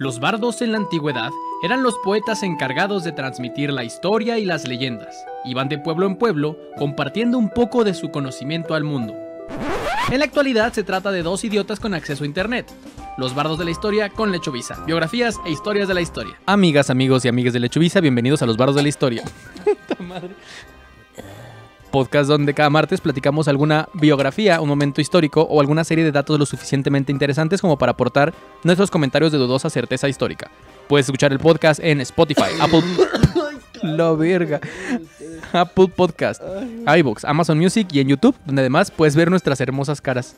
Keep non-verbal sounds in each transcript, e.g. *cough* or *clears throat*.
Los bardos en la antigüedad eran los poetas encargados de transmitir la historia y las leyendas. Iban de pueblo en pueblo compartiendo un poco de su conocimiento al mundo. En la actualidad se trata de dos idiotas con acceso a internet. Los bardos de la historia con Lechovisa. Biografías e historias de la historia. Amigas, amigos y amigas de Lechovisa, bienvenidos a los bardos de la historia. *laughs* madre podcast donde cada martes platicamos alguna biografía, un momento histórico o alguna serie de datos lo suficientemente interesantes como para aportar nuestros comentarios de dudosa certeza histórica. Puedes escuchar el podcast en Spotify, *coughs* Apple... La verga. Apple Podcast, iBox, Amazon Music y en YouTube, donde además puedes ver nuestras hermosas caras.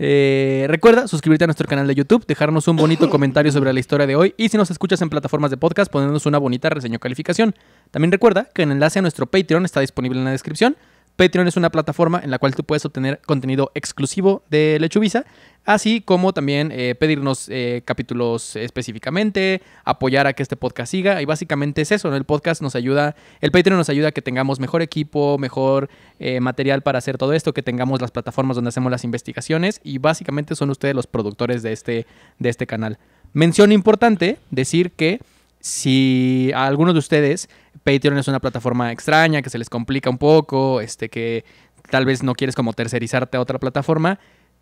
Eh, recuerda suscribirte a nuestro canal de YouTube, dejarnos un bonito *coughs* comentario sobre la historia de hoy y si nos escuchas en plataformas de podcast, ponernos una bonita reseña o calificación. También recuerda que el enlace a nuestro Patreon está disponible en la descripción. Patreon es una plataforma en la cual tú puedes obtener contenido exclusivo de Lechuvisa, así como también eh, pedirnos eh, capítulos específicamente, apoyar a que este podcast siga. Y básicamente es eso, El podcast nos ayuda, el Patreon nos ayuda a que tengamos mejor equipo, mejor eh, material para hacer todo esto, que tengamos las plataformas donde hacemos las investigaciones y básicamente son ustedes los productores de este, de este canal. Mención importante, decir que si a algunos de ustedes Patreon es una plataforma extraña, que se les complica un poco, este, que tal vez no quieres como tercerizarte a otra plataforma,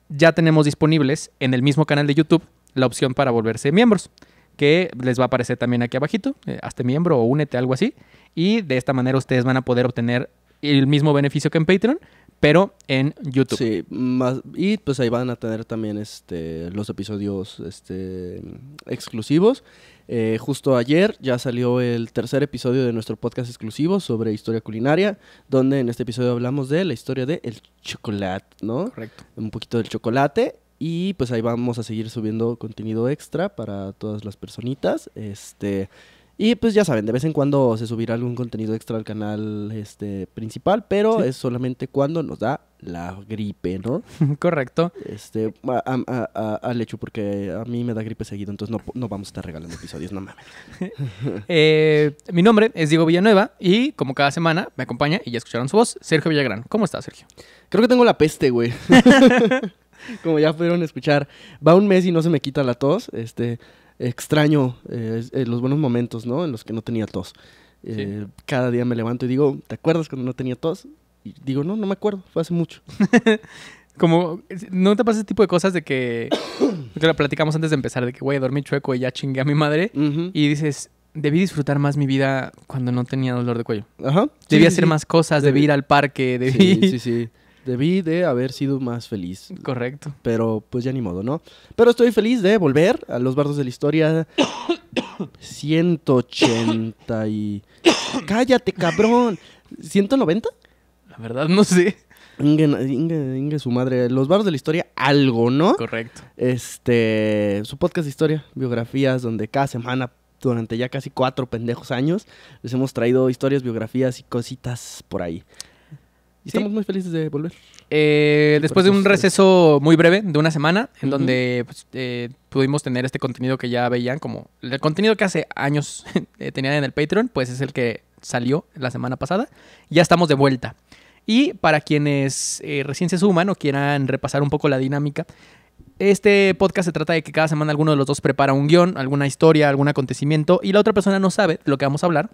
ya tenemos disponibles en el mismo canal de YouTube la opción para volverse miembros, que les va a aparecer también aquí abajito, eh, hazte miembro o únete, algo así, y de esta manera ustedes van a poder obtener el mismo beneficio que en Patreon, pero en YouTube. Sí, más, y pues ahí van a tener también este, los episodios este, exclusivos. Eh, justo ayer ya salió el tercer episodio de nuestro podcast exclusivo sobre historia culinaria, donde en este episodio hablamos de la historia del el chocolate, ¿no? Correcto. Un poquito del chocolate. Y pues ahí vamos a seguir subiendo contenido extra para todas las personitas. Este. Y pues ya saben, de vez en cuando se subirá algún contenido extra al canal este, principal, pero es solamente cuando nos da la gripe, ¿no? *laughs* Correcto. Este, al hecho, porque a mí me da gripe seguido, entonces no, vamos a estar regalando episodios, no mames. *laughs* Eh, mi nombre es Diego Villanueva y como cada semana me acompaña, y ya escucharon su voz, Sergio Villagrán. ¿Cómo estás, Sergio? Creo que tengo la peste, güey. *laughs* como ya pudieron escuchar, va un mes y no se me quita la tos, este extraño eh, eh, los buenos momentos, ¿no? En los que no tenía tos. Eh, cada día me levanto y digo, ¿te acuerdas cuando no tenía tos? Y digo, no, no me acuerdo, fue hace mucho. *laughs* Como, ¿no te pasa ese tipo de cosas de que, *coughs* que la platicamos antes de empezar, de que voy a dormir chueco y ya chingué a mi madre? Y dices, debí disfrutar más mi vida cuando no tenía dolor de cuello. Ajá. Debí hacer más cosas, debí, debí ir al parque, debí... Sí, sí, sí. *laughs* Debí de haber sido más feliz. Correcto. Pero pues ya ni modo, ¿no? Pero estoy feliz de volver a los bardos de la historia 180 y... *coughs* Cállate, cabrón. ¿190? La verdad no sé. Inge, su madre. Los barros de la historia, algo, ¿no? Correcto. Este, su podcast de historia, biografías, donde cada semana, durante ya casi cuatro pendejos años, les hemos traído historias, biografías y cositas por ahí. Y estamos muy felices de volver. Eh, después de un receso muy breve, de una semana, en donde pues, eh, pudimos tener este contenido que ya veían, como el contenido que hace años *laughs* eh, tenían en el Patreon, pues es el que salió la semana pasada. Ya estamos de vuelta. Y para quienes recién se suman o quieran repasar un poco la dinámica, este podcast se trata de que cada semana alguno de los dos prepara un guión, alguna historia, algún acontecimiento, y la otra persona no sabe lo que vamos a hablar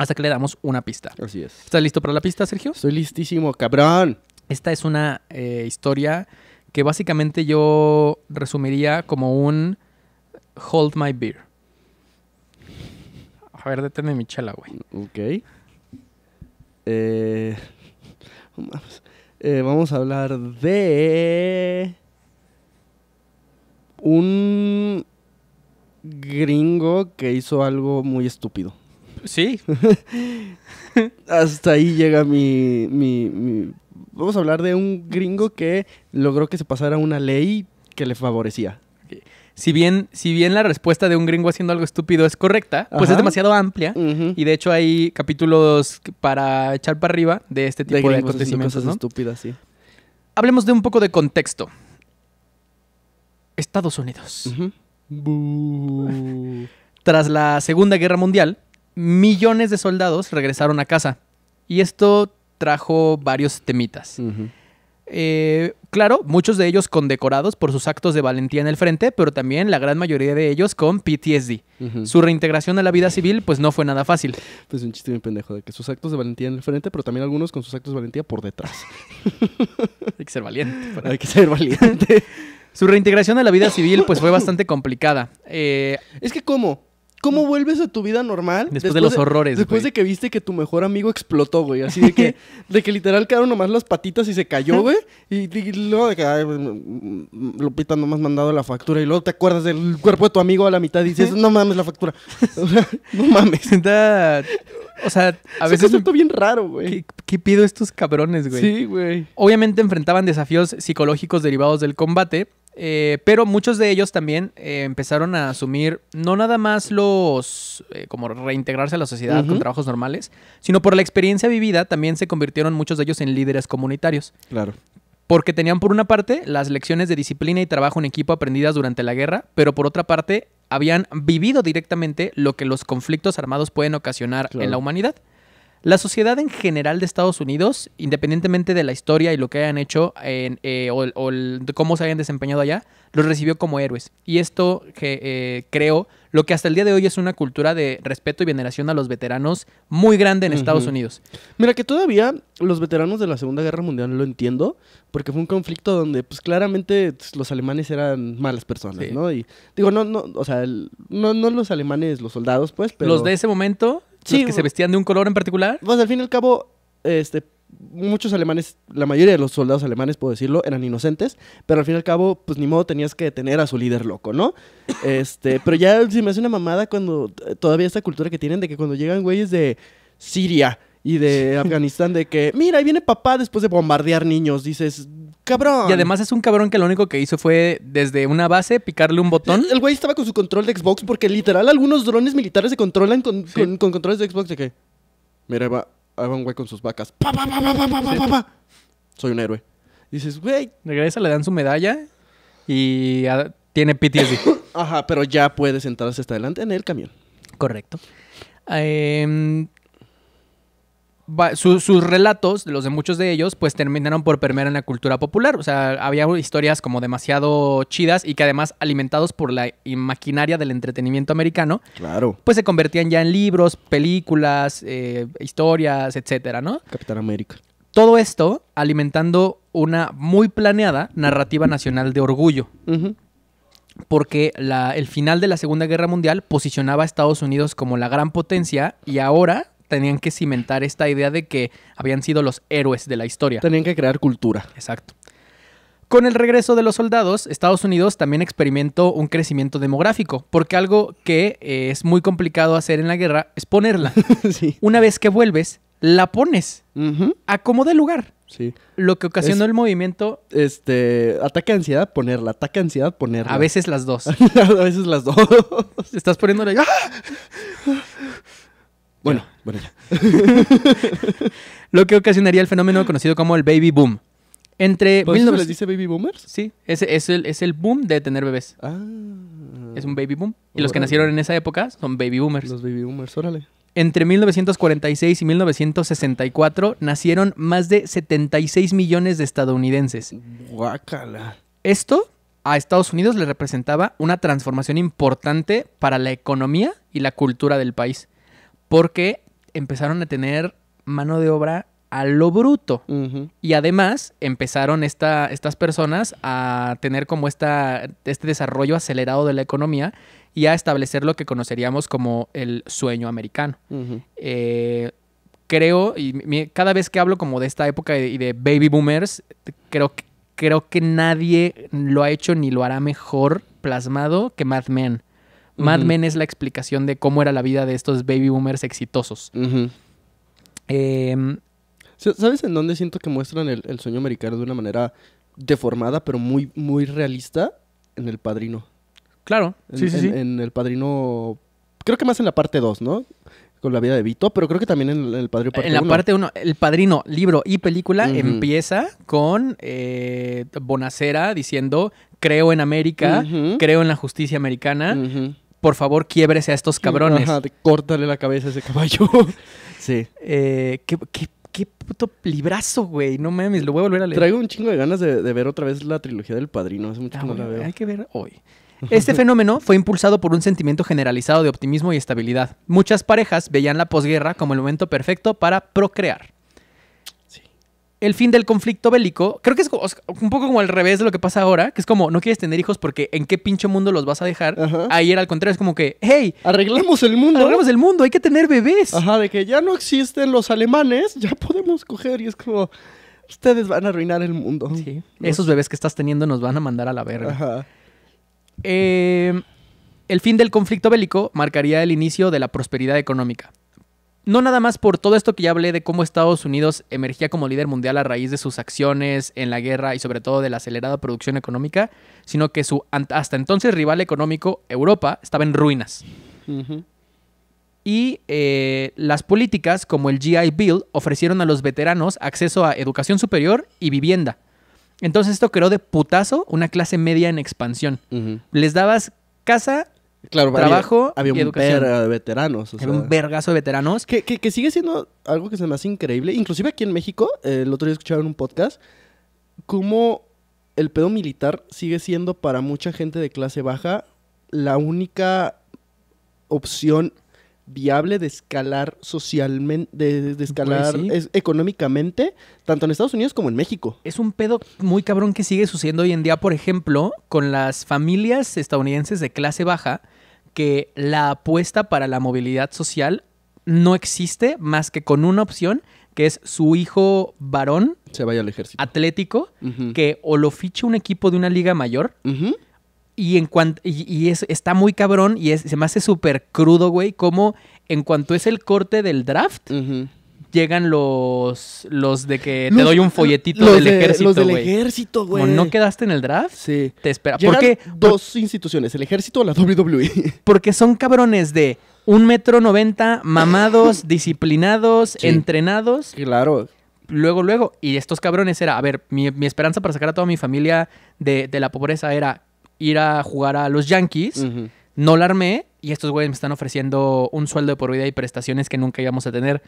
hasta que le damos una pista. Así es. ¿Estás listo para la pista, Sergio? Estoy listísimo, cabrón. Esta es una eh, historia que básicamente yo resumiría como un hold my beer. A ver, deténme mi chela, güey. Ok. Eh, eh, vamos a hablar de un gringo que hizo algo muy estúpido. Sí. *laughs* Hasta ahí llega mi, mi, Vamos a hablar de un gringo que logró que se pasara una ley que le favorecía. Si bien, si bien la respuesta de un gringo haciendo algo estúpido es correcta, pues es demasiado amplia. Y de hecho hay capítulos para echar para arriba de este tipo de, acontecimientos. Cosas estúpidas, Hablemos de un poco de contexto. Estados Unidos. Tras la Segunda Guerra Mundial, millones de soldados regresaron a casa. Y esto trajo varios temitas. Eh, claro, muchos de ellos condecorados por sus actos de valentía en el frente, pero también la gran mayoría de ellos con PTSD. Su reintegración a la vida civil pues no fue nada fácil. Pues un chiste bien pendejo de que sus actos de valentía en el frente, pero también algunos con sus actos de valentía por detrás. *laughs* Hay que ser valiente. Hay que ser valiente. *laughs* Su reintegración a la vida civil pues fue bastante complicada. Eh, es que cómo, ¿Cómo vuelves a tu vida normal? Después, de los horrores, Después de que viste que tu mejor amigo explotó, güey. Así de que, *laughs* de que literal quedaron nomás las patitas y se cayó, *laughs* güey. Y, luego de que, ay, mm, mm, Lupita, nomás mandado la factura. Y luego te acuerdas del cuerpo de tu amigo a la mitad y dices, no mames la factura. *laughs* no mames. O sea, a veces. Es un bien raro, güey. ¿Qué, pido estos cabrones, güey? Sí, güey. Obviamente enfrentaban desafíos psicológicos derivados del combate, eh, pero muchos de ellos también eh, empezaron a asumir no nada más los, eh, como reintegrarse a la sociedad con trabajos normales, sino por la experiencia vivida también se convirtieron muchos de ellos en líderes comunitarios. Claro. Porque tenían por una parte las lecciones de disciplina y trabajo en equipo aprendidas durante la guerra, pero por otra parte habían vivido directamente lo que los conflictos armados pueden ocasionar en la humanidad. La sociedad en general de Estados Unidos, independientemente de la historia y lo que hayan hecho eh, o, cómo se hayan desempeñado allá, los recibió como héroes. Y esto eh, creo lo que hasta el día de hoy es una cultura de respeto y veneración a los veteranos muy grande en Estados Unidos. Mira que todavía los veteranos de la Segunda Guerra Mundial lo entiendo, porque fue un conflicto donde pues claramente pues, los alemanes eran malas personas, ¿no? Y digo, no, no, o sea, no, no los alemanes, los soldados, pues, pero... Los de ese momento Sí, que se vestían de un color en particular. Pues al fin y al cabo, este, muchos alemanes, la mayoría de los soldados alemanes, puedo decirlo, eran inocentes, pero al fin y al cabo, pues ni modo tenías que detener a su líder loco, ¿no? Este, pero ya se me hace una mamada cuando eh, todavía esta cultura que tienen de que cuando llegan güeyes de Siria y de *laughs* Afganistán de que, mira, ahí viene papá después de bombardear niños, dices, cabrón. Y además es un cabrón que lo único que hizo fue desde una base picarle un botón. El güey estaba con su control de Xbox porque literal algunos drones militares se controlan con, con, controles de Xbox de que. Mira, va, va un güey con sus vacas. Soy un héroe. dices, güey. Regresa, le dan su medalla y tiene PTSD. *coughs* Ajá, pero ya puede sentarse hasta adelante en el camión. Correcto. Eh, sus relatos, los de muchos de ellos, pues terminaron por permear en la cultura popular. O sea, había historias como demasiado chidas y que además alimentados por la maquinaria del entretenimiento americano, claro. pues se convertían ya en libros, películas, eh, historias, etcétera, ¿no? Capitán América. Todo esto alimentando una muy planeada narrativa nacional de orgullo. Porque la, el final de la Segunda Guerra Mundial posicionaba a Estados Unidos como la gran potencia y ahora tenían que cimentar esta idea de que habían sido los héroes de la historia. Tenían que crear cultura. Exacto. Con el regreso de los soldados, Estados Unidos también experimentó un crecimiento demográfico, porque algo que eh, es muy complicado hacer en la guerra es ponerla. *laughs* Una vez que vuelves, la pones. Acomoda el lugar. Sí. Lo que ocasionó el movimiento. Este. Ataque de ansiedad, ponerla. Ataque de ansiedad, ponerla. A veces las dos. *laughs* a veces las dos. Estás poniéndola ¡Ah! bueno, *laughs* lo que ocasionaría el fenómeno conocido como el baby boom. Entre ¿Por pues, pues, les dice baby boomers? Sí, es, es, el, es el boom de tener bebés. Ah. Es un baby boom. Y los que nacieron en esa época son baby boomers. Los baby boomers, órale. Entre 1946 y 1964 nacieron más de 76 millones de estadounidenses. Guácala. Esto a Estados Unidos le representaba una transformación importante para la economía y la cultura del país, porque empezaron a tener mano de obra a lo bruto. Y además empezaron estas personas a tener como esta, este desarrollo acelerado de la economía y a establecer lo que conoceríamos como el sueño americano. Eh, creo, y cada vez que hablo como de esta época y de, baby boomers, creo, creo que nadie lo ha hecho ni lo hará mejor plasmado que Mad Men. Mad Men es la explicación de cómo era la vida de estos baby boomers exitosos. Em, ¿Sabes en dónde siento que muestran el, sueño americano de una manera deformada, pero muy, muy realista? En El Padrino. Claro, en, sí, sí, sí. En El Padrino, creo que más en la parte 2, ¿no? Con la vida de Vito, pero creo que también en El Padrino parte En la parte 1, El Padrino, libro y película, empieza con eh, Bonacera diciendo, creo en América, creo en la justicia americana por favor, quiebrese a estos cabrones. córtale la cabeza a ese caballo. *laughs* sí. Eh, ¿qué, puto librazo, güey. No mames, lo voy a volver a leer. Traigo un chingo de ganas de, ver otra vez la trilogía del padrino. mucho que no ah, Hay que ver hoy. *laughs* Este fenómeno fue impulsado por un sentimiento generalizado de optimismo y estabilidad. Muchas parejas veían la posguerra como el momento perfecto para procrear el fin del conflicto bélico, creo que es un poco como al revés de lo que pasa ahora, que es como, no quieres tener hijos porque en qué pinche mundo los vas a dejar. Ahí era al contrario, es como que, hey, arreglamos el mundo. arreglamos el mundo, hay que tener bebés. Ajá, de que ya no existen los alemanes, ya podemos coger y es como, ustedes van a arruinar el mundo. Sí, esos bebés que estás teniendo nos van a mandar a la verga. Ajá. Eh, el fin del conflicto bélico marcaría el inicio de la prosperidad económica no nada más por todo esto que ya hablé de cómo Estados Unidos emergía como líder mundial a raíz de sus acciones en la guerra y sobre todo de la acelerada producción económica, sino que su hasta entonces rival económico, Europa, estaba en ruinas. Y eh, las políticas como el GI Bill ofrecieron a los veteranos acceso a educación superior y vivienda. Entonces esto creó de putazo una clase media en expansión. Les dabas casa, Claro, trabajo. Había, un verga de veteranos. había un vergazo de veteranos. Que, sigue siendo algo que se me hace increíble. Inclusive aquí en México, eh, el otro día escucharon un podcast, cómo el pedo militar sigue siendo para mucha gente de clase baja la única opción viable de escalar socialmente, de, pues escalar económicamente, tanto en Estados Unidos como en México. Es un pedo muy cabrón que sigue sucediendo hoy en día, por ejemplo, con las familias estadounidenses de clase baja, que la apuesta para la movilidad social no existe más que con una opción, que es su hijo varón. Se vaya al ejército. Atlético, que o lo ficha un equipo de una liga mayor. Y, en y, es, está muy cabrón y se me hace súper crudo, güey, como en cuanto es el corte del draft, llegan los los de que te doy un folletito del ejército, los del ejército, güey. ¿No quedaste en el draft? Sí. Te espera. porque Dos instituciones, el ejército o la WWE. *laughs* Porque son cabrones de un metro noventa, mamados, *laughs* disciplinados, entrenados. Claro. Luego, luego. Y estos cabrones era, a ver, mi, esperanza para sacar a toda mi familia de, de la pobreza era ir a jugar a los Yankees. No la armé y estos güeyes me están ofreciendo un sueldo de por vida y prestaciones que nunca íbamos a tener.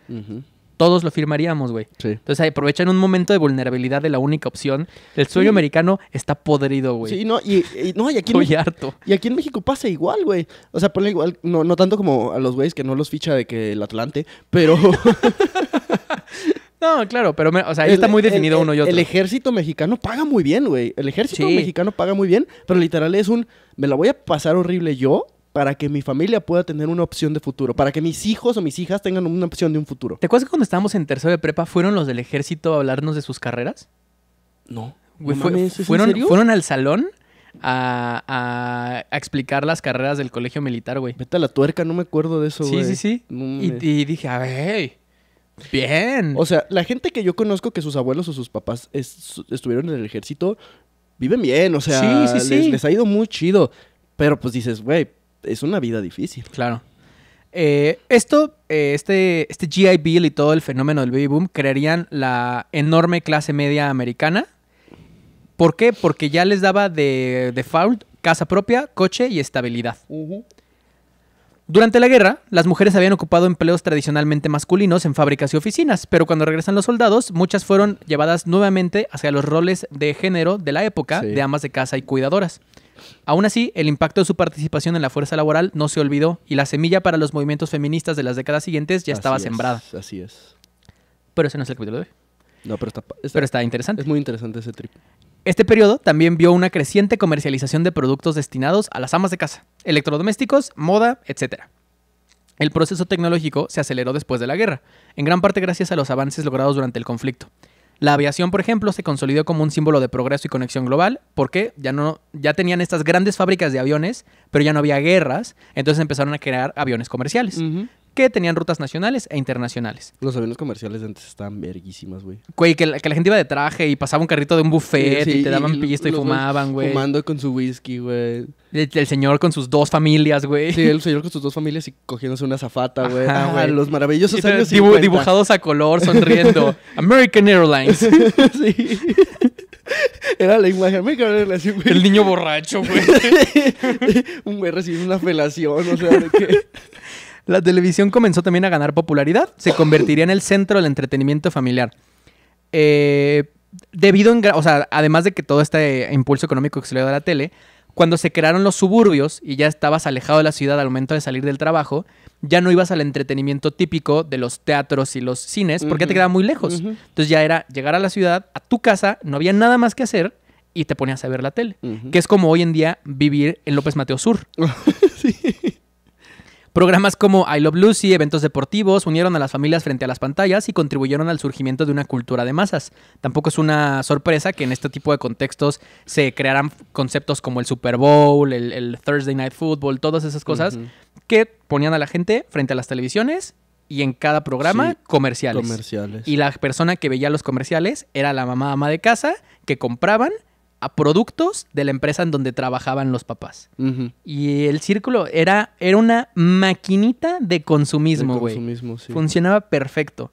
Todos lo firmaríamos, güey. Sí. Entonces aprovechan un momento de vulnerabilidad de la única opción. El sueño americano está podrido, güey. Sí, no, y, no, y aquí en, harto. Y aquí en México pasa igual, güey. O sea, ponle igual, no, no tanto como a los güeyes que no los ficha de que el Atlante, pero. *laughs* *laughs* No, claro, pero está muy definido uno y otro. El ejército mexicano paga muy bien, güey. El ejército mexicano paga muy bien, pero literal es un me la voy a pasar horrible yo para que mi familia pueda tener una opción de futuro, para que mis hijos o mis hijas tengan una opción de un futuro. ¿Te acuerdas que cuando estábamos en tercero de prepa fueron los del ejército a hablarnos de sus carreras? No. fueron, fueron al salón a, explicar las carreras del colegio militar, güey. Vete a la tuerca, no me acuerdo de eso, güey. Sí, sí, sí. y, dije, a ver, Bien. O sea, la gente que yo conozco que sus abuelos o sus papás estuvieron en el ejército, viven bien, o sea, Les, ha ido muy chido. Pero pues dices, güey, es una vida difícil. Claro. Eh, esto, eh, este, este GI Bill y todo el fenómeno del baby boom crearían la enorme clase media americana. ¿Por qué? Porque ya les daba de default casa propia, coche y estabilidad. Durante la guerra, las mujeres habían ocupado empleos tradicionalmente masculinos en fábricas y oficinas, pero cuando regresan los soldados, muchas fueron llevadas nuevamente hacia los roles de género de la época de amas de casa y cuidadoras. Aún así, el impacto de su participación en la fuerza laboral no se olvidó y la semilla para los movimientos feministas de las décadas siguientes ya estaba sembrada. Así es. Pero ese no es el capítulo de hoy. No, pero está, pero está interesante. Es muy interesante ese trip. Este periodo también vio una creciente comercialización de productos destinados a las amas de casa, electrodomésticos, moda, etc. El proceso tecnológico se aceleró después de la guerra, en gran parte gracias a los avances logrados durante el conflicto. La aviación, por ejemplo, se consolidó como un símbolo de progreso y conexión global porque ya, no, ya tenían estas grandes fábricas de aviones, pero ya no había guerras, entonces empezaron a crear aviones comerciales que tenían rutas nacionales e internacionales. Los aviones comerciales de antes estaban verguísimas, güey. Güey, que la, gente iba de traje y pasaba un carrito de un buffet y te daban y y fumaban, güey. Fumando con su whisky, güey. El, señor con sus dos familias, güey. Sí, el señor con sus dos familias y cogiéndose una zafata, güey. Ah, los maravillosos Dibujados a color, sonriendo. *laughs* American Airlines. sí. Era la imagen. El niño borracho, güey. *laughs* un güey recibiendo una felación, o sea, de que... *laughs* La televisión comenzó también a ganar popularidad, se *laughs* convertiría en el centro del entretenimiento familiar. Eh, debido, en, o sea, además de que todo este impulso económico que se le dio a la tele, cuando se crearon los suburbios y ya estabas alejado de la ciudad al momento de salir del trabajo, ya no ibas al entretenimiento típico de los teatros y los cines porque te quedaba muy lejos. Entonces ya era llegar a la ciudad, a tu casa, no había nada más que hacer y te ponías a ver la tele, que es como hoy en día vivir en López Mateo Sur. *laughs* sí. Programas como I Love Lucy eventos deportivos unieron a las familias frente a las pantallas y contribuyeron al surgimiento de una cultura de masas. Tampoco es una sorpresa que en este tipo de contextos se crearan conceptos como el Super Bowl, el, Thursday Night Football, todas esas cosas que ponían a la gente frente a las televisiones y en cada programa comerciales. comerciales. Y la persona que veía los comerciales era la mamá ama de casa que compraban a productos de la empresa en donde trabajaban los papás. Y el círculo era, era una maquinita de consumismo, güey. Sí. Funcionaba perfecto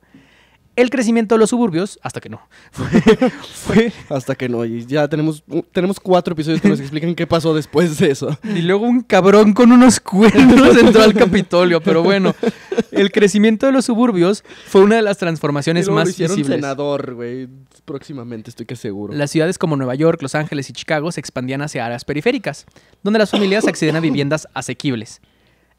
el crecimiento de los suburbios, hasta que no. *laughs* Fue, hasta que no, y ya tenemos, tenemos cuatro episodios que nos explican qué pasó después de eso. Y luego un cabrón con unos cuernos *laughs* entró al Capitolio, pero bueno, el crecimiento de los suburbios fue una de las transformaciones más lo hicieron senador, güey, próximamente estoy que seguro. Las ciudades como Nueva York, Los Ángeles y Chicago se expandían hacia áreas periféricas, donde las familias accedían a viviendas asequibles.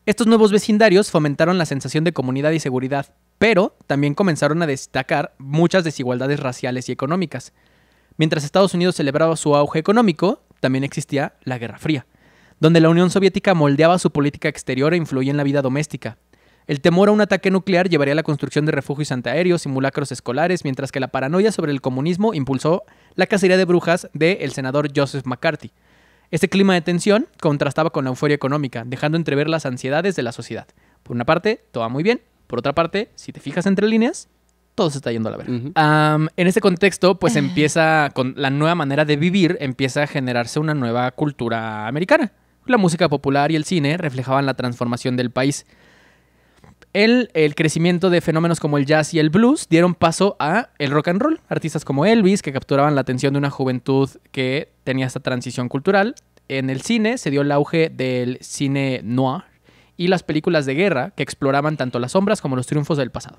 Estos nuevos vecindarios fomentaron la sensación de comunidad y seguridad, pero también comenzaron a destacar muchas desigualdades raciales y económicas. Mientras Estados Unidos celebraba su auge económico, también existía la Guerra Fría, donde la Unión Soviética moldeaba su política exterior e influía en la vida doméstica. El temor a un ataque nuclear llevaría a la construcción de refugios antiaéreos, simulacros escolares, mientras que la paranoia sobre el comunismo impulsó la cacería de brujas del senador Joseph McCarthy. Este clima de tensión contrastaba con la euforia económica, dejando entrever las ansiedades de la sociedad. Por una parte, todo va muy bien. Por otra parte, si te fijas entre líneas, todo se está yendo a la verga. en ese contexto, pues empieza con la nueva manera de vivir, empieza a generarse una nueva cultura americana. La música popular y el cine reflejaban la transformación del país el, crecimiento de fenómenos como el jazz y el blues dieron paso a el rock and roll. Artistas como Elvis, que capturaban la atención de una juventud que tenía esta transición cultural. En el cine se dio el auge del cine noir y las películas de guerra que exploraban tanto las sombras como los triunfos del pasado.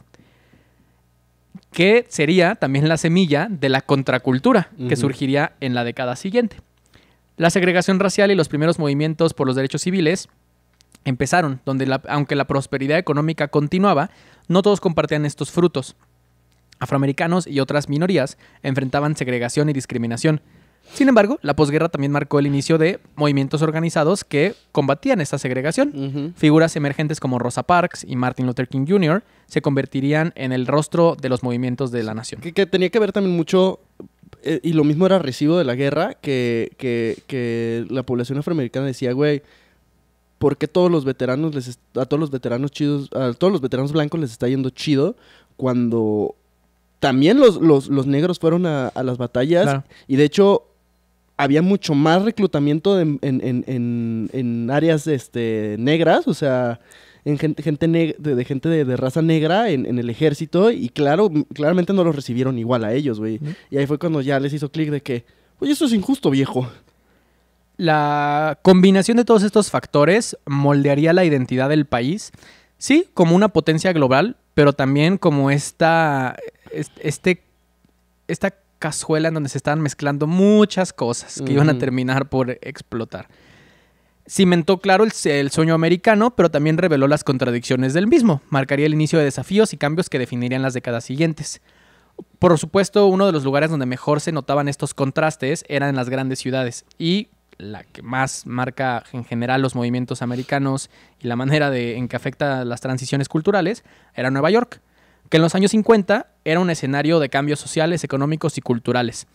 Que sería también la semilla de la contracultura que surgiría en la década siguiente. La segregación racial y los primeros movimientos por los derechos civiles empezaron, donde la, aunque la prosperidad económica continuaba, no todos compartían estos frutos. Afroamericanos y otras minorías enfrentaban segregación y discriminación. Sin embargo, la posguerra también marcó el inicio de movimientos organizados que combatían esta segregación. Figuras emergentes como Rosa Parks y Martin Luther King Jr. se convertirían en el rostro de los movimientos de la nación. Que, tenía que ver también mucho, eh, y lo mismo era recibo de la guerra, que, que la población afroamericana decía, güey, por todos los veteranos les a todos los veteranos chidos, a todos los veteranos blancos les está yendo chido cuando también los, los, los negros fueron a, las batallas y de hecho había mucho más reclutamiento en, áreas este, negras, o sea, en gente, gente de, gente de, raza negra en, en, el ejército y claro, claramente no los recibieron igual a ellos, güey. Y ahí fue cuando ya les hizo clic de que, oye, eso es injusto, viejo. La combinación de todos estos factores moldearía la identidad del país, sí, como una potencia global, pero también como esta, este, esta cazuela en donde se estaban mezclando muchas cosas que iban a terminar por explotar. Cimentó claro el, sueño americano, pero también reveló las contradicciones del mismo. Marcaría el inicio de desafíos y cambios que definirían las décadas siguientes. Por supuesto, uno de los lugares donde mejor se notaban estos contrastes eran en las grandes ciudades. Y la que más marca en general los movimientos americanos y la manera en que afecta las transiciones culturales, era Nueva York, que en los años 50 era un escenario de cambios sociales, económicos y culturales.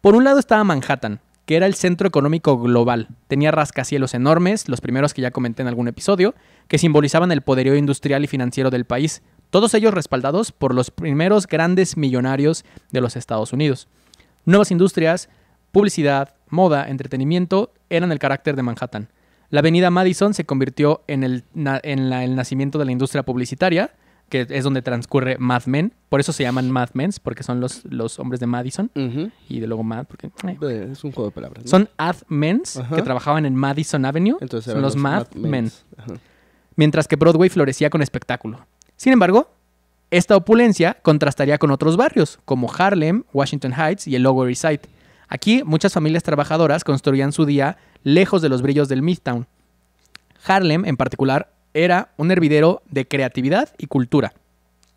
Por un lado estaba Manhattan, que era el centro económico global. Tenía rascacielos enormes, los primeros que ya comenté en algún episodio, que simbolizaban el poderío industrial y financiero del país, todos ellos respaldados por los primeros grandes millonarios de los Estados Unidos. Nuevas industrias, Publicidad, moda, entretenimiento eran el carácter de Manhattan. La avenida Madison se convirtió en el, nacimiento de la industria publicitaria, que es donde transcurre Mad Men. Por eso se llaman Mad Men, porque son los, hombres de Madison. Y de luego Mad, porque... Eh. Es un juego de palabras. Son Ad Men, que trabajaban en Madison Avenue. son los, Mad Men. Mientras que Broadway florecía con espectáculo. Sin embargo, esta opulencia contrastaría con otros barrios, como Harlem, Washington Heights y el Lower East Side Aquí muchas familias trabajadoras construían su día lejos de los brillos del Midtown. Harlem, en particular, era un hervidero de creatividad y cultura.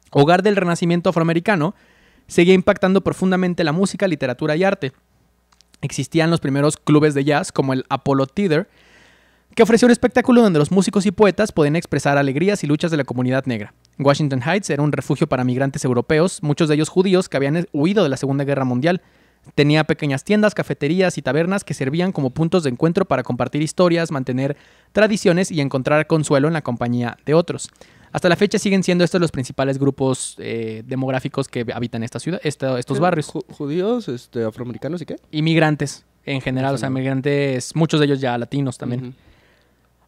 Hogar del Renacimiento afroamericano, seguía impactando profundamente la música, literatura y arte. Existían los primeros clubes de jazz como el Apollo Theater, que ofreció un espectáculo donde los músicos y poetas podían expresar alegrías y luchas de la comunidad negra. Washington Heights era un refugio para migrantes europeos, muchos de ellos judíos que habían huido de la Segunda Guerra Mundial. Tenía pequeñas tiendas, cafeterías y tabernas que servían como puntos de encuentro para compartir historias, mantener tradiciones y encontrar consuelo en la compañía de otros. Hasta la fecha siguen siendo estos los principales grupos eh, demográficos que habitan esta ciudad, estos barrios. ¿Judíos, este, afroamericanos y qué? Inmigrantes en general, o sea, inmigrantes, muchos de ellos ya latinos también.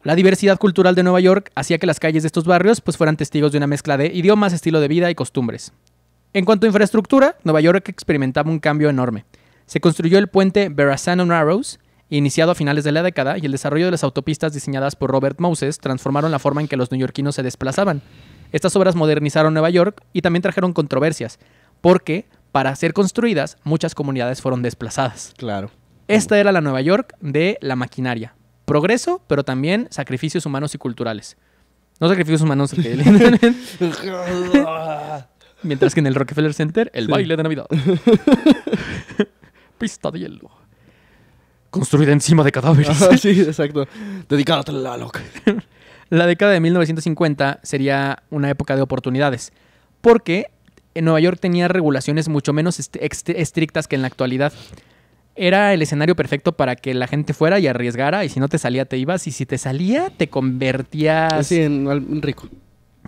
La diversidad cultural de Nueva York hacía que las calles de estos barrios pues, fueran testigos de una mezcla de idiomas, estilo de vida y costumbres. En cuanto a infraestructura, Nueva York experimentaba un cambio enorme. Se construyó el puente Verrazano Narrows, iniciado a finales de la década, y el desarrollo de las autopistas diseñadas por Robert Moses transformaron la forma en que los neoyorquinos se desplazaban. Estas obras modernizaron Nueva York y también trajeron controversias, porque para ser construidas muchas comunidades fueron desplazadas. Claro. Esta era la Nueva York de la maquinaria. Progreso, pero también sacrificios humanos y culturales. No sacrificios humanos. *laughs* *laughs* *laughs* Mientras que en el Rockefeller Center, el baile de Navidad. *laughs* Pista de hielo. Construida encima de cadáveres. sí, exacto. Dedicada a la loca. *laughs* La década de 1950 sería una época de oportunidades, porque en Nueva York tenía regulaciones mucho menos estrictas que en la actualidad. Era el escenario perfecto para que la gente fuera y arriesgara, y si no te salía, te ibas, y si te salía, te convertías. en un rico.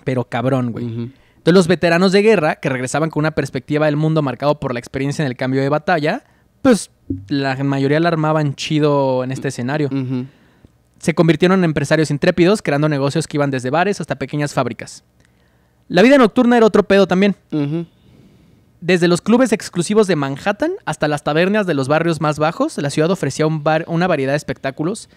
Pero cabrón, güey. Entonces los veteranos de guerra, que regresaban con una perspectiva del mundo marcado por la experiencia en el cambio de batalla, pues la mayoría la armaban chido en este escenario. Se convirtieron en empresarios intrépidos, creando negocios que iban desde bares hasta pequeñas fábricas. La vida nocturna era otro pedo también. Desde los clubes exclusivos de Manhattan hasta las tabernas de los barrios más bajos, la ciudad ofrecía una variedad de espectáculos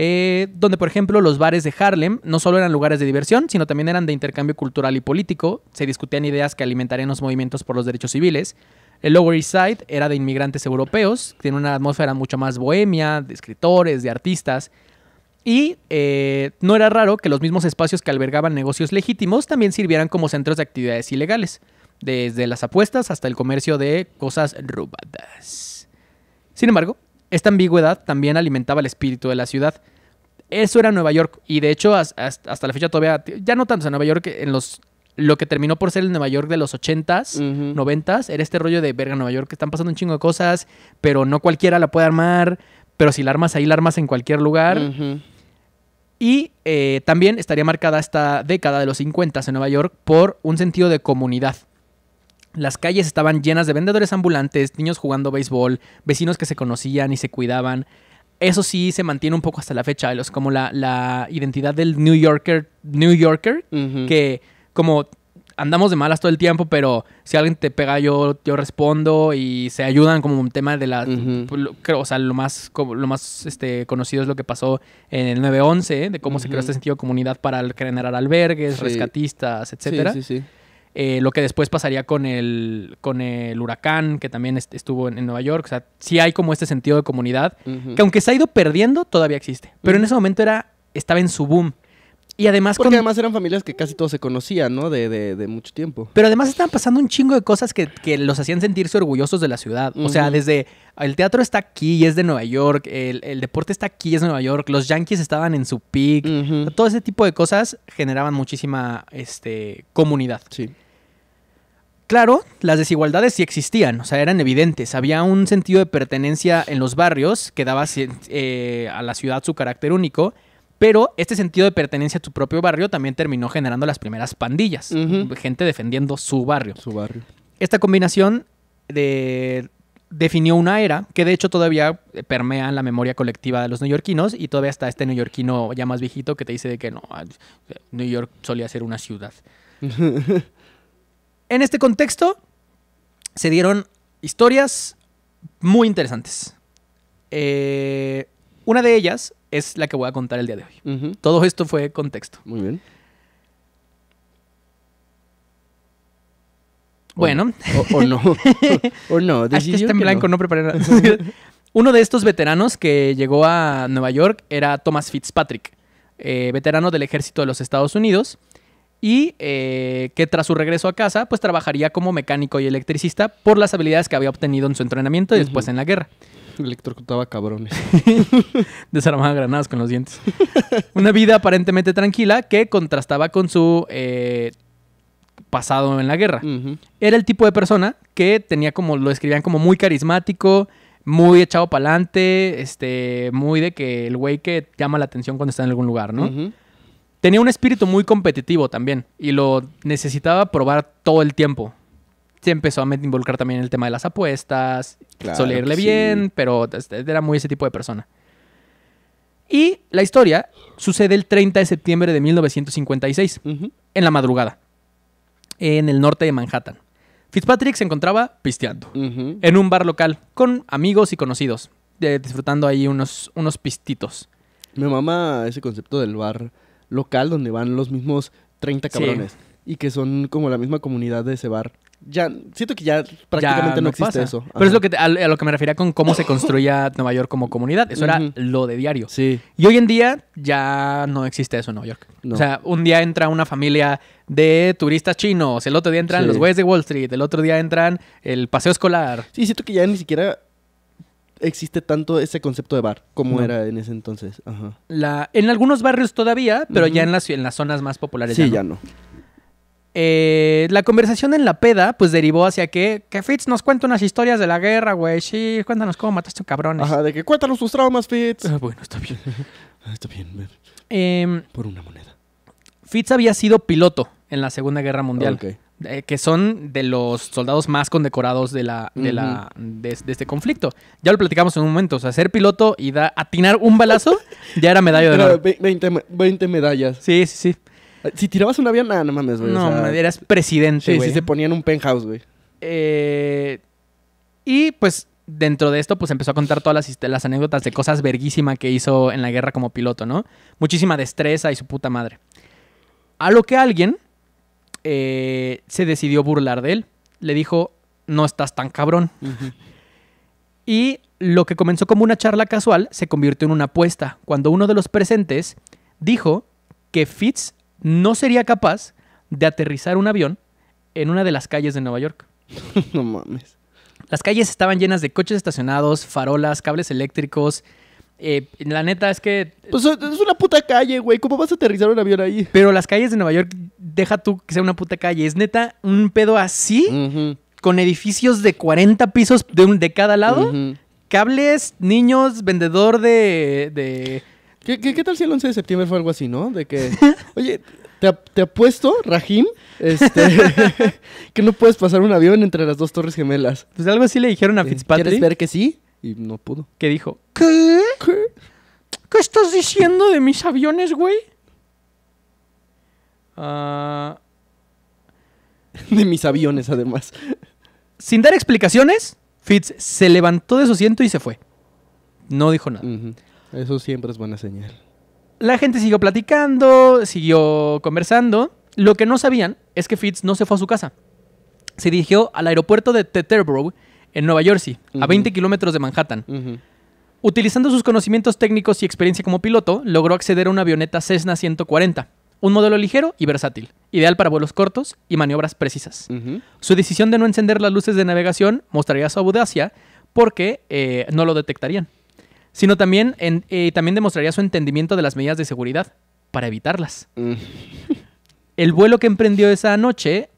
eh, donde por ejemplo los bares de Harlem no solo eran lugares de diversión, sino también eran de intercambio cultural y político, se discutían ideas que alimentarían los movimientos por los derechos civiles. El Lower East Side era de inmigrantes europeos, tiene una atmósfera mucho más bohemia, de escritores, de artistas, y eh, no era raro que los mismos espacios que albergaban negocios legítimos también sirvieran como centros de actividades ilegales, desde las apuestas hasta el comercio de cosas robadas. Sin embargo, esta ambigüedad también alimentaba el espíritu de la ciudad. Eso era Nueva York y de hecho hasta la fecha todavía, ya no tanto, en Nueva York en los lo que terminó por ser el Nueva York de los 80s, 90s, era este rollo de verga Nueva York, que están pasando un chingo de cosas, pero no cualquiera la puede armar, pero si la armas ahí, la armas en cualquier lugar. Y eh, también estaría marcada esta década de los 50 s en Nueva York por un sentido de comunidad. Las calles estaban llenas de vendedores ambulantes, niños jugando béisbol, vecinos que se conocían y se cuidaban. Eso sí se mantiene un poco hasta la fecha, los, como la, la, identidad del New Yorker, New Yorker, que como andamos de malas todo el tiempo, pero si alguien te pega yo, yo respondo y se ayudan como un tema de la... creo, o sea, lo más, lo más este, conocido es lo que pasó en el 9-11, de cómo se creó este sentido de comunidad para generar albergues, rescatistas, etcétera. Eh, lo que después pasaría con el, con el huracán que también estuvo en, Nueva York. O sea, sí hay como este sentido de comunidad, que aunque se ha ido perdiendo, todavía existe. Pero en ese momento era, estaba en su boom. Y además... Porque además eran familias que casi todos se conocían, ¿no? De, de, mucho tiempo. Pero además estaban pasando un chingo de cosas que, los hacían sentirse orgullosos de la ciudad. O sea, desde el teatro está aquí y es de Nueva York, el, deporte está aquí y es de Nueva York, los Yankees estaban en su peak. Todo ese tipo de cosas generaban muchísima este, comunidad. Sí. Claro, las desigualdades sí existían, o sea, eran evidentes. Había un sentido de pertenencia en los barrios que daba eh, a la ciudad su carácter único, pero este sentido de pertenencia a tu propio barrio también terminó generando las primeras pandillas, gente defendiendo su barrio. Su barrio. Esta combinación definió una era que de hecho todavía permea en la memoria colectiva de los neoyorquinos y todavía está este neoyorquino ya más viejito que te dice de que no, New York solía ser una ciudad. *laughs* En este contexto se dieron historias muy interesantes. Eh, una de ellas es la que voy a contar el día de hoy. Todo esto fue contexto. Muy bien. Bueno. O, no. *laughs* o, no. no, *laughs* Uno de estos veteranos que llegó a Nueva York era Thomas Fitzpatrick, eh, veterano del ejército de los Estados Unidos, y eh, que tras su regreso a casa, pues trabajaría como mecánico y electricista por las habilidades que había obtenido en su entrenamiento y después en la guerra. Electrocutaba cabrones. *laughs* Desarmaba granadas con los dientes. *laughs* Una vida aparentemente tranquila que contrastaba con su eh, pasado en la guerra. Era el tipo de persona que tenía como, lo escribían como muy carismático, muy echado para adelante, este, muy de que el güey que llama la atención cuando está en algún lugar, ¿no? tenía un espíritu muy competitivo también y lo necesitaba probar todo el tiempo. Se empezó a involucrar también en el tema de las apuestas, claro solía irle pues bien, pero este, era muy ese tipo de persona. Y la historia sucede el 30 de septiembre de 1956, en la madrugada, en el norte de Manhattan. Fitzpatrick se encontraba pisteando en un bar local con amigos y conocidos, disfrutando ahí unos, unos pistitos. Mi mamá, ese concepto del bar local donde van los mismos 30 cabrones. Y que son como la misma comunidad de ese bar. Ya, siento que ya prácticamente no, existe eso. Pero es lo que, a, lo que me refería con cómo se construía Nueva York como comunidad. Eso era lo de diario. Sí. Y hoy en día ya no existe eso en Nueva York. O sea, un día entra una familia de turistas chinos, el otro día entran los güeyes de Wall Street, el otro día entran el paseo escolar. Sí, siento que ya ni siquiera existe tanto ese concepto de bar como era en ese entonces. en algunos barrios todavía, pero ya en las, en las zonas más populares. Sí, ya no. Eh, la conversación en la peda, pues derivó hacia que, que Fitz nos cuenta unas historias de la guerra, güey. Sí, cuéntanos cómo mataste a cabrón. Ajá, de que cuéntanos tus traumas, Fitz. Ah, bueno, está bien. *laughs* está bien, em, Por una moneda. Fitz había sido piloto en la Segunda Guerra Mundial. Okay. Eh, que son de los soldados más condecorados de, la, la, de, este conflicto. Ya lo platicamos en un momento, o sea, ser piloto y da, atinar un balazo *laughs* ya era medalla de oro. 20, 20 medallas. Sí, sí, sí. Eh, si tirabas un avión, nada, no mames, güey. No, o eras presidente, güey. Sí, sí, se ponían un penthouse, güey. Eh, y pues dentro de esto, pues empezó a contar todas las, las anécdotas de cosas verguísimas que hizo en la guerra como piloto, ¿no? Muchísima destreza y su puta madre. A lo que alguien eh, se decidió burlar de él. Le dijo, no estás tan cabrón. Y lo que comenzó como una charla casual se convirtió en una apuesta, cuando uno de los presentes dijo que Fitz no sería capaz de aterrizar un avión en una de las calles de Nueva York. *laughs* no mames. Las calles estaban llenas de coches estacionados, farolas, cables eléctricos, eh, la neta es que. Pues es una puta calle, güey. ¿Cómo vas a aterrizar un avión ahí? Pero las calles de Nueva York, deja tú que sea una puta calle. Es neta un pedo así, con edificios de 40 pisos de, de cada lado, cables, niños, vendedor de. ¿Qué, tal si el 11 de septiembre fue algo así, no? De que. *laughs* Oye, te, te apuesto, Rajin este, *laughs* que no puedes pasar un avión entre las dos torres gemelas. Pues algo así le dijeron a eh, Fitzpatrick. ¿Quieres ver que sí? Y no pudo. qué dijo, ¿qué? ¿Qué? estás diciendo de mis aviones, güey? Ah, de mis aviones, además. Sin dar explicaciones, Fitz se levantó de su asiento y se fue. No dijo nada. Eso siempre es buena señal. La gente siguió platicando, siguió conversando. Lo que no sabían es que Fitz no se fue a su casa. Se dirigió al aeropuerto de Teterboro en Nueva Jersey, a 20 kilómetros de Manhattan. Utilizando sus conocimientos técnicos y experiencia como piloto, logró acceder a una avioneta Cessna 140, un modelo ligero y versátil, ideal para vuelos cortos y maniobras precisas. Su decisión de no encender las luces de navegación mostraría su audacia porque eh, no lo detectarían, sino también, eh, también demostraría su entendimiento de las medidas de seguridad para evitarlas. Mm. *laughs* El vuelo que emprendió esa noche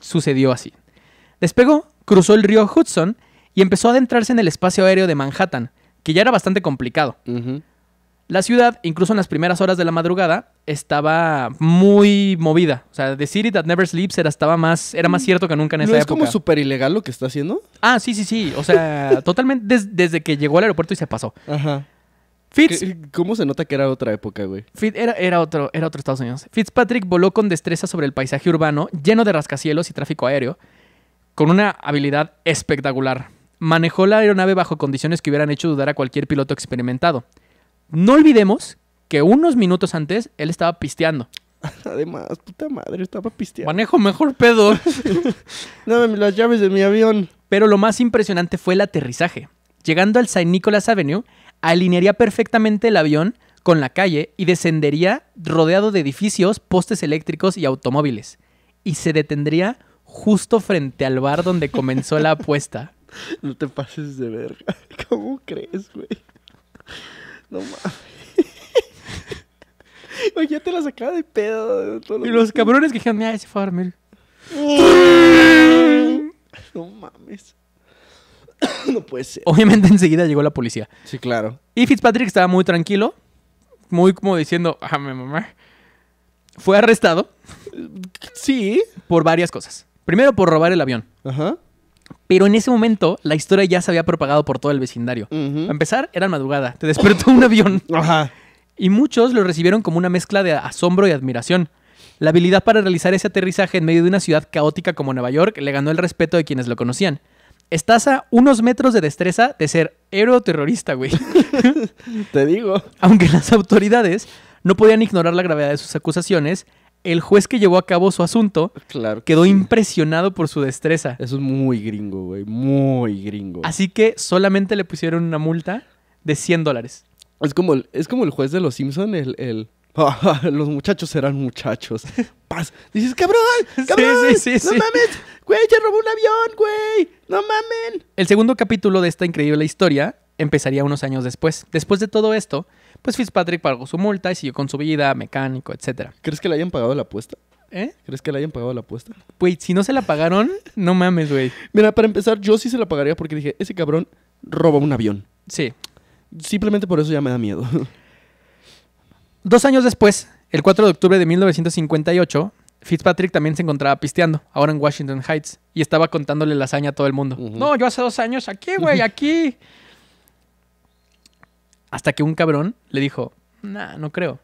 sucedió así. Despegó cruzó el río Hudson y empezó a adentrarse en el espacio aéreo de Manhattan, que ya era bastante complicado. La ciudad, incluso en las primeras horas de la madrugada, estaba muy movida. O sea, The City That Never Sleeps era, estaba más, era más cierto que nunca en esa ¿No es como súper ilegal lo que está haciendo? Ah, sí, sí, sí. O sea, *laughs* totalmente desde que llegó al aeropuerto y se pasó. Ajá. ¿Cómo se nota que era otra época, güey? era, otro, era otro Estados Unidos. Fitzpatrick voló con destreza sobre el paisaje urbano, lleno de rascacielos y tráfico aéreo, con una habilidad espectacular. Manejó la aeronave bajo condiciones que hubieran hecho dudar a cualquier piloto experimentado. No olvidemos que unos minutos antes él estaba pisteando. *laughs* Además, puta madre, estaba pisteando. Manejo mejor pedo. Dame *laughs* las llaves de mi avión. Pero lo más impresionante fue el aterrizaje. Llegando al Saint Nicholas Avenue, alinearía perfectamente el avión con la calle y descendería rodeado de edificios, postes eléctricos y automóviles. Y se detendría justo frente al bar donde comenzó la apuesta. *laughs* No te pases de verga. *laughs* ¿Cómo crees, güey? No mames. Oye, ya te la sacaba de pedo. y los cabrones que dijeron, mira, ese fue Armel *laughs* No mames. *coughs* No puede ser. Obviamente enseguida llegó la policía. Sí, claro. Y Fitzpatrick estaba muy tranquilo, muy como diciendo, ah, mi mamá. Fue arrestado. Sí. Por varias cosas. Primero por robar el avión. Pero en ese momento la historia ya se había propagado por todo el vecindario. A empezar, era madrugada. Te despertó un avión. *laughs* Y muchos lo recibieron como una mezcla de asombro y admiración. La habilidad para realizar ese aterrizaje en medio de una ciudad caótica como Nueva York le ganó el respeto de quienes lo conocían. Estás a unos metros de destreza de ser héroe terrorista, güey. *laughs* Te digo. Aunque las autoridades no podían ignorar la gravedad de sus acusaciones el juez que llevó a cabo su asunto quedó impresionado por su destreza. Eso es muy gringo, güey. Muy gringo. Así que solamente le pusieron una multa de 100 dólares. Es como el, es como el juez de los Simpsons, el... el... *laughs* los muchachos eran muchachos. *laughs* Paz. Dices, cabrón, cabrón. no mames, güey, ya robó un avión, güey. No mamen. El segundo capítulo de esta increíble historia empezaría unos años después. Después de todo esto, pues Fitzpatrick pagó su multa y siguió con su vida, mecánico, etc. ¿Crees que le hayan pagado la apuesta? ¿Eh? ¿Crees que le hayan pagado la apuesta? Güey, si no se la pagaron, no mames, güey. Mira, para empezar, yo sí se la pagaría porque dije, ese cabrón roba un avión. Sí. Simplemente por eso ya me da miedo. *laughs* Dos años después, el 4 de octubre de 1958, Fitzpatrick también se encontraba pisteando, ahora en Washington Heights, y estaba contándole la hazaña a todo el mundo. No, yo hace dos años, aquí, güey, *laughs* aquí. Hasta que un cabrón le dijo, nah, no creo.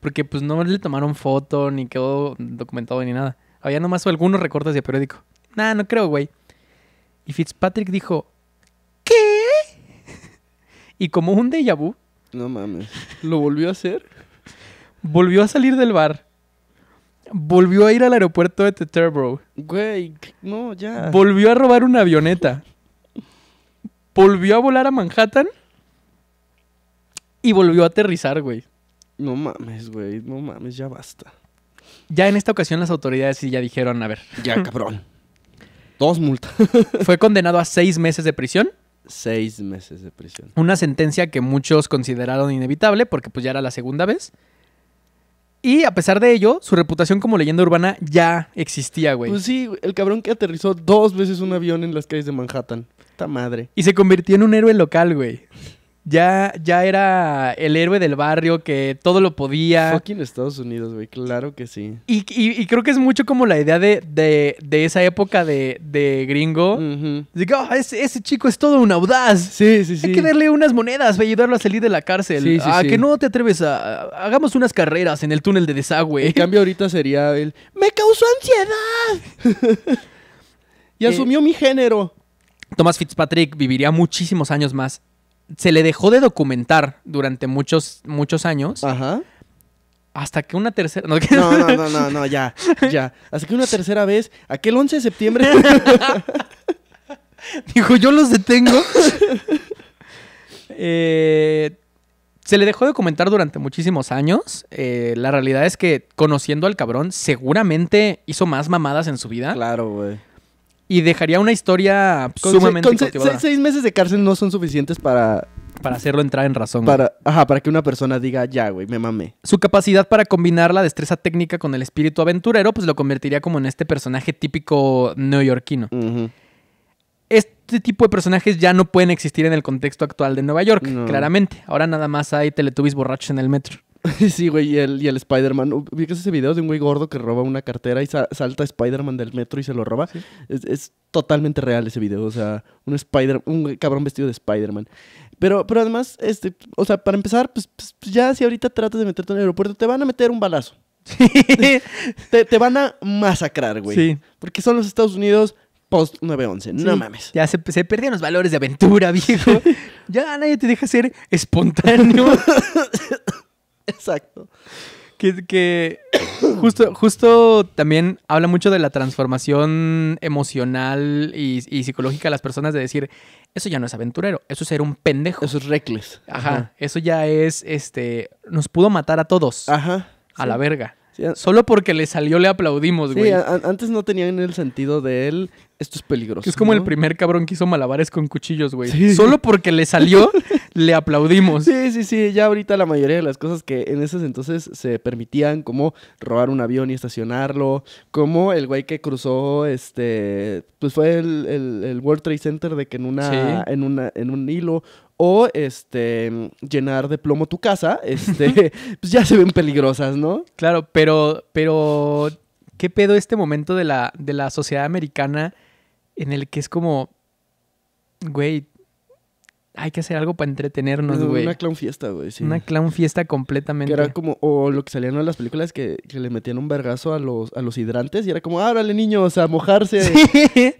Porque pues no le tomaron foto, ni quedó documentado ni nada. Había nomás algunos recortes de periódico. Nah, no creo, güey. Y Fitzpatrick dijo, ¿qué? *laughs* y como un déjà vu. No mames. Lo volvió a hacer. Volvió a salir del bar. Volvió a ir al aeropuerto de Teterboro. Güey, no, ya. Volvió a robar una avioneta. Volvió a volar a Manhattan y volvió a aterrizar, güey. No mames, güey, no mames, ya basta. Ya en esta ocasión las autoridades sí ya dijeron, a ver. Ya, *laughs* cabrón. Dos multas. *laughs* Fue condenado a seis meses de prisión. Seis meses de prisión. Una sentencia que muchos consideraron inevitable porque pues ya era la segunda vez. Y a pesar de ello, su reputación como leyenda urbana ya existía, güey. Pues sí, el cabrón que aterrizó dos veces un avión en las calles de Manhattan. Esta madre. Y se convirtió en un héroe local, güey ya, era el héroe del barrio que todo lo podía. en Estados Unidos, güey, claro que sí. Y, creo que es mucho como la idea de, esa época de, gringo. Digo, ah, ese, chico es todo un audaz. Sí, sí, sí. Hay que darle unas monedas para ayudarlo a salir de la cárcel. Sí, que no te atreves a, Hagamos unas carreras en el túnel de desagüe. En cambio, ahorita sería él. ¡Me causó ansiedad! *laughs* y asumió eh, mi género. Thomas Fitzpatrick viviría muchísimos años más se le dejó de documentar durante muchos, muchos años. Ajá. Hasta que una tercera. No, no, no, no, ya, *laughs* ya. Hasta que una tercera vez, aquel 11 de septiembre. *laughs* Dijo, yo los detengo. *laughs* Eh, se le dejó de documentar durante muchísimos años. Eh, la realidad es que, conociendo al cabrón, seguramente hizo más mamadas en su vida. Claro, güey y dejaría una historia sumamente seis meses de cárcel no son suficientes para... Para hacerlo entrar en razón. Para, ajá, para que una persona diga, ya, güey, me mamé. Su capacidad para combinar la destreza técnica con el espíritu aventurero, pues lo convertiría como en este personaje típico neoyorquino. Este tipo de personajes ya no pueden existir en el contexto actual de Nueva York, claramente. Ahora nada más hay teletubbies borrachos en el metro. *laughs* sí, güey, y el, Spider-Man. ¿Viste ese video de un güey gordo que roba una cartera y salta Spider-Man del metro y se lo roba? Es, totalmente real ese video. O sea, un Spider un cabrón vestido de Spider-Man. Pero, pero además, este, o sea, para empezar, pues, pues, pues, ya si ahorita tratas de meterte en el aeropuerto, te van a meter un balazo. te, te van a masacrar, güey. Sí. Porque son los Estados Unidos, post 911. no mames. Ya se, se perdieron los valores de aventura, viejo. *laughs* ya nadie te deja ser espontáneo. *laughs* *laughs* Exacto. Que, *coughs* justo, justo también habla mucho de la transformación emocional y, psicológica de las personas de decir, eso ya no es aventurero, eso es ser un pendejo. Eso es reckless. Ajá, eso ya es, este, nos pudo matar a todos. Ajá. A la verga. Solo porque le salió le aplaudimos, güey. Sí, antes no tenían el sentido de él, esto es peligroso. es como el primer cabrón que hizo malabares con cuchillos, güey. Solo porque le salió *laughs* le aplaudimos. Sí, sí, sí. Ya ahorita la mayoría de las cosas que en esos entonces se permitían, como robar un avión y estacionarlo, como el güey que cruzó, este, pues fue el, World Trade Center de que en una, en una, en un hilo, o este llenar de plomo tu casa, este, *laughs* *laughs* pues ya se ven peligrosas, ¿no? Claro, pero, pero, ¿qué pedo este momento de la, de la sociedad americana en el que es como, güey, hay que hacer algo para entretenernos, güey. Una clown fiesta, güey, Una clown fiesta completamente. Que era como, o lo que salían en las películas que, que le metían un vergazo a los, a los hidrantes y era como, niño. O sea, mojarse. Sí. *laughs* Eso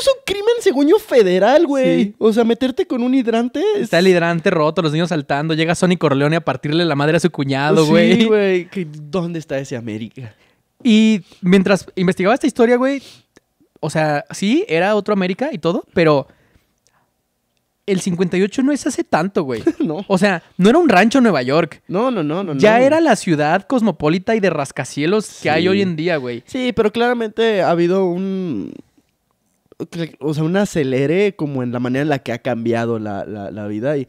es un crimen, según yo, federal, güey. O sea, meterte con un hidrante. Está el hidrante roto, los niños saltando, llega Sonic Corleone a partirle la madre a su cuñado, güey. Sí, güey. ¿Dónde está ese América? Y mientras investigaba esta historia, güey, o sea, sí, era otro América y todo, pero el 58 no es hace tanto, güey. *laughs* no. O sea, no era un rancho Nueva York. No, no, no, no. Ya era la ciudad cosmopolita y de rascacielos que hay hoy en día, güey. Sí, pero claramente ha habido un. O sea, un acelere como en la manera en la que ha cambiado la, vida. Y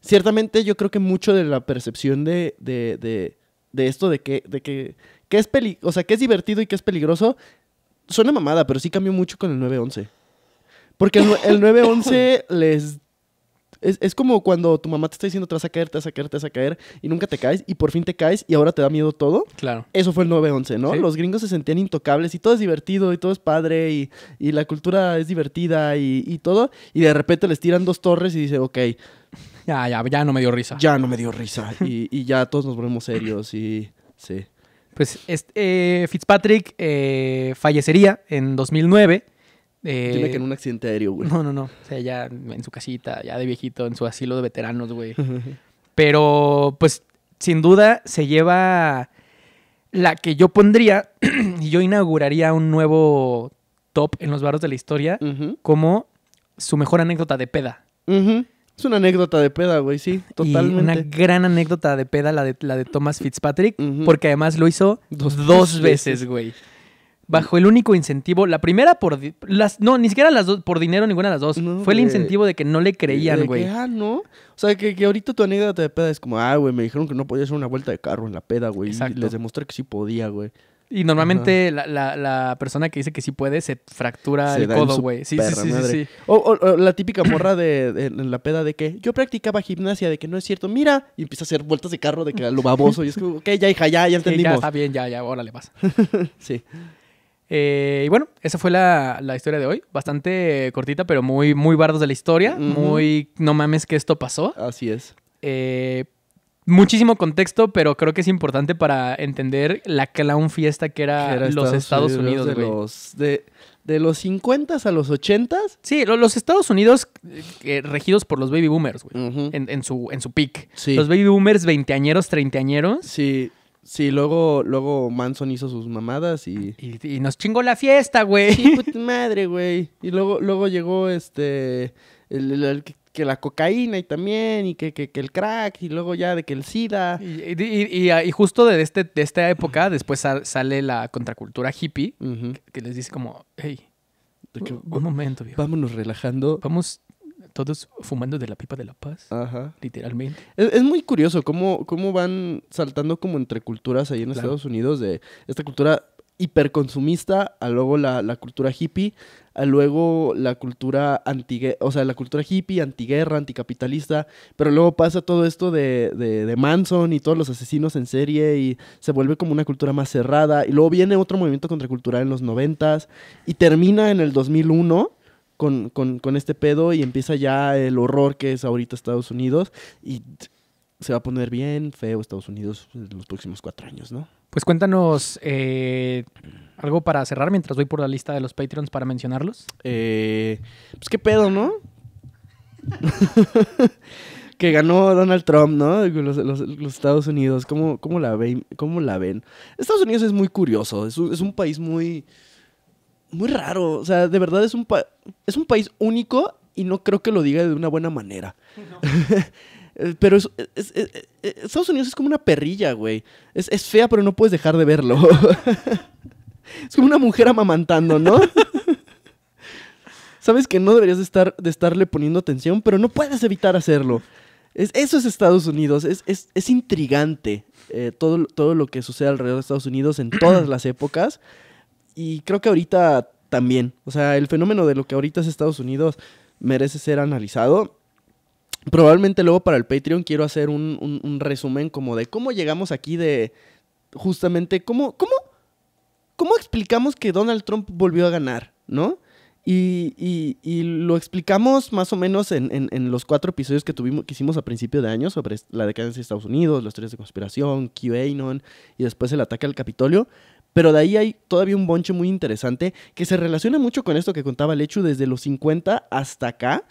ciertamente yo creo que mucho de la percepción de, de, de, esto, de que, de que, que es o sea, que es divertido y que es peligroso, suena mamada, pero sí cambió mucho con el 911. Porque el, el 911 *laughs* les es, como cuando tu mamá te está diciendo te vas a caer, te vas a caer, te vas a caer y nunca te caes y por fin te caes y ahora te da miedo todo. Claro. Eso fue el 9-11, ¿no? Los gringos se sentían intocables y todo es divertido y todo es padre y, la cultura es divertida y, todo. Y de repente les tiran dos torres y dice, ok. *laughs* Ya, ya, ya no me dio risa. Ya no me dio risa. y, ya todos nos volvemos serios y sí. Pues este, eh, Fitzpatrick eh, fallecería en 2009 eh, que en un accidente aéreo, güey. No, no, no. O sea, ya en su casita, ya de viejito, en su asilo de veteranos, güey. *laughs* Pero, pues, sin duda se lleva la que yo pondría *clears throat* y yo inauguraría un nuevo top en los barros de la historia como su mejor anécdota de peda. Es una anécdota de peda, güey, sí, totalmente. una gran anécdota de peda la de, la de Thomas Fitzpatrick, porque además lo hizo dos veces, güey bajo el único incentivo, la primera por las no, ni siquiera las dos por dinero ninguna de las dos. Fue el incentivo de que no le creían, güey. Ah, no. O sea, que, ahorita tu anécdota de peda es como, ah, güey, me dijeron que no podía hacer una vuelta de carro en la peda, güey, y les demostré que sí podía, güey. Y normalmente la, persona que dice que sí puede se fractura el codo, güey. Sí, sí, sí, sí, O, la típica morra de, la peda de que yo practicaba gimnasia, de que no es cierto, mira, y empieza a hacer vueltas de carro de que lo baboso. Y es como, ok, ya hija, ya, ya entendimos. ya está bien, ya, ya, órale, vas. *laughs* sí. Eh, y bueno, esa fue la, historia de hoy. Bastante cortita, pero muy, muy bardos de la historia. Muy no mames que esto pasó. Así es. Eh, muchísimo contexto, pero creo que es importante para entender la clown fiesta que era, los Estados, Unidos, de, eh, los, de, los 50 a los 80 Sí, los Estados Unidos regidos por los baby boomers, güey. en, su, en su peak. Los baby boomers veinteañeros, treintañeros. Sí. Sí, luego, luego Manson hizo sus mamadas y. Y, nos chingó la fiesta, güey. Sí, puta madre, güey. Y luego, luego llegó este. que la cocaína y también, y que, que, que, el crack, y luego ya de que el SIDA. Y, y, y justo de, este, de esta época, después sale la contracultura hippie, que, les dice como, hey, un momento, viejo. Vámonos relajando. Vamos todos fumando de la pipa de la paz. Ajá. Literalmente. Es, muy curioso cómo, cómo, van saltando como entre culturas ahí en Estados Unidos de esta cultura hiperconsumista, a luego la, cultura hippie, a luego la cultura o sea, la cultura hippie, antiguerra, anticapitalista, pero luego pasa todo esto de, Manson y todos los asesinos en serie y se vuelve como una cultura más cerrada y luego viene otro movimiento contracultural en los noventas y termina en el 2001 con, este pedo y empieza ya el horror que es ahorita Estados Unidos y se va a poner bien feo Estados Unidos en los próximos cuatro años, ¿no? Pues cuéntanos eh, algo para cerrar mientras voy por la lista de los Patreons para mencionarlos. Eh, pues qué pedo, ¿no? *laughs* que ganó Donald Trump, ¿no? Los, Estados Unidos, ¿Cómo, cómo, la ven? ¿cómo la ven? Estados Unidos es muy curioso, es es un país muy muy raro. O sea, de verdad es un, es un país único y no creo que lo diga de una buena manera. *laughs* Eh, pero Estados Unidos es como una perrilla, güey. Es, fea, pero no puedes dejar de verlo. *laughs* es como una mujer amamantando, ¿no? *laughs* Sabes que no deberías de, estar, de estarle poniendo atención, pero no puedes evitar hacerlo. eso es Estados Unidos. Es, intrigante eh, todo, todo lo que sucede alrededor de Estados Unidos en todas las épocas y creo que ahorita también, o sea, el fenómeno de lo que ahorita es Estados Unidos merece ser analizado. Probablemente luego para el Patreon quiero hacer un, resumen como de cómo llegamos aquí de justamente cómo, cómo, cómo explicamos que Donald Trump volvió a ganar, ¿no? Y, lo explicamos más o menos en, los cuatro episodios que, tuvimos, que hicimos a principio de año sobre la decadencia de Estados Unidos, las teorías de conspiración, QAnon y después el ataque al Capitolio. Pero de ahí hay todavía un bonche muy interesante que se relaciona mucho con esto que contaba Lechu desde los 50 hasta acá.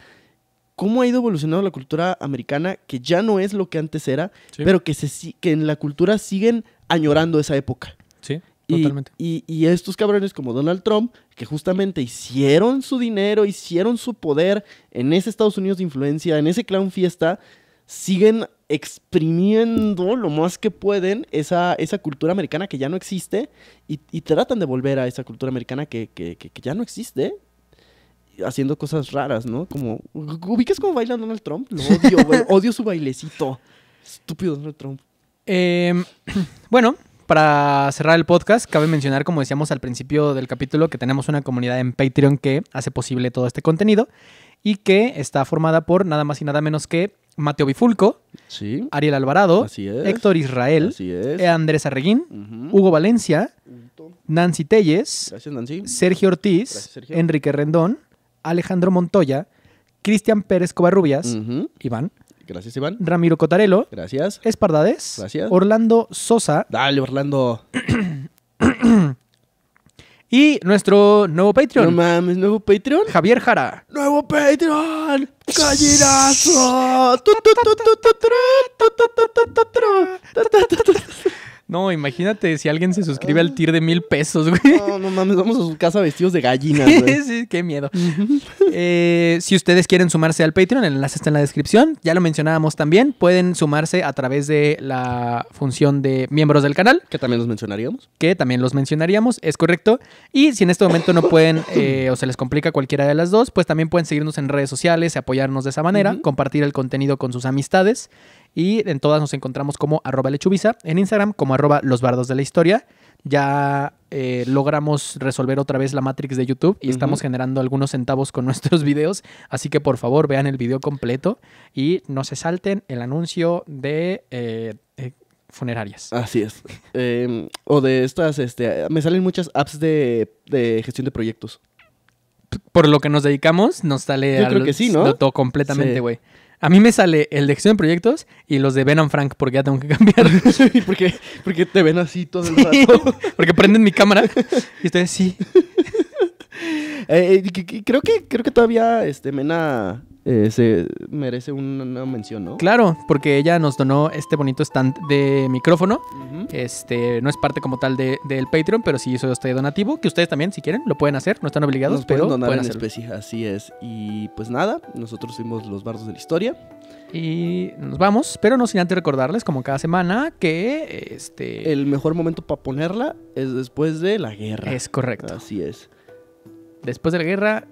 Cómo ha ido evolucionando la cultura americana, que ya no es lo que antes era, pero que, se, que en la cultura siguen añorando esa época. Sí. Totalmente. Y, estos cabrones como Donald Trump, que justamente hicieron su dinero, hicieron su poder en ese Estados Unidos de influencia, en ese clown fiesta, siguen exprimiendo lo más que pueden esa, esa cultura americana que ya no existe y, y tratan de volver a esa cultura americana que, ya no existe haciendo cosas raras, ¿no? Como, ¿ubicas cómo baila Donald Trump? Lo odio, odio su bailecito. Estúpido Donald Trump. Em, *clears throat* bueno, para cerrar el podcast, cabe mencionar, como decíamos al principio del capítulo, que tenemos una comunidad en Patreon que hace posible todo este contenido y que está formada por nada más y nada menos que Mateo Bifulco, Ariel Alvarado, Héctor Israel, e. Andrés Arreguín, Hugo Valencia, Nancy Telles, Sergio Ortiz, Enrique Rendón, Alejandro Montoya, Cristian Pérez Covarrubias, Iván. Gracias, Iván. Ramiro Cotarelo. Gracias. Espardades. Gracias. Orlando Sosa. Dale, Orlando. *clears throat* *clears throat* Y nuestro nuevo Patreon. No mames, nuevo Patreon. Javier Jara. Nuevo Patreon. Gallinazo. No, imagínate si alguien se suscribe al tier de mil pesos, güey. No, no mames, vamos a su casa vestidos de gallina, *laughs* güey. sí, qué miedo. Eh, si ustedes quieren sumarse al Patreon, el enlace está en la descripción. Ya lo mencionábamos también. Pueden sumarse a través de la función de miembros del canal. Que también los mencionaríamos. Que también los mencionaríamos, es correcto. Y si en este momento no pueden *coughs* eh, o se les complica cualquiera de las dos, pues también pueden seguirnos en redes sociales, apoyarnos de esa manera, compartir el contenido con sus amistades. Y en todas nos encontramos como arroba lechubiza, en Instagram como arroba los bardos de la historia. Ya eh, logramos resolver otra vez la Matrix de YouTube y estamos generando algunos centavos con *laughs* nuestros videos. Así que por favor vean el video completo y no se salten el anuncio de... Eh, eh, funerarias. Así es. Em, o de estas, este, me salen muchas apps de, gestión de proyectos. Por lo que nos dedicamos, nos sale Yo creo que sí, ¿no? todo completamente, güey. A mí me sale el de gestión de proyectos y los de Ben Frank porque ya tengo que cambiar. *laughs* Porque te ven así todo el rato. *laughs* Porque prenden mi cámara y ustedes sí. *laughs* Eh, eh, creo, que, creo que todavía este, Mena eh, se merece una mención, ¿no? Claro, porque ella nos donó este bonito stand de micrófono. Este no es parte como tal del de, Patreon, pero sí hizo este donativo, que ustedes también, si quieren, lo pueden hacer, no están obligados, pero pueden donar pueden especie, así es. Y pues nada, nosotros fuimos los bardos de la historia. Y nos vamos, pero no sin antes recordarles, como cada semana, que este. El mejor momento para ponerla es después de la guerra. Es correcto. Así es. Después de la guerra,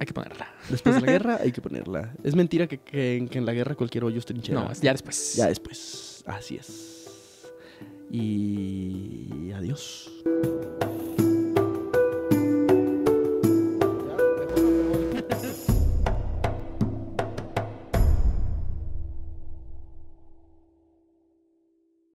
hay que ponerla. Después de la *laughs* guerra hay que ponerla. Es mentira que, en la guerra cualquier hoyo es trinchera. No, ya después. Ya después. Así es. Y adiós.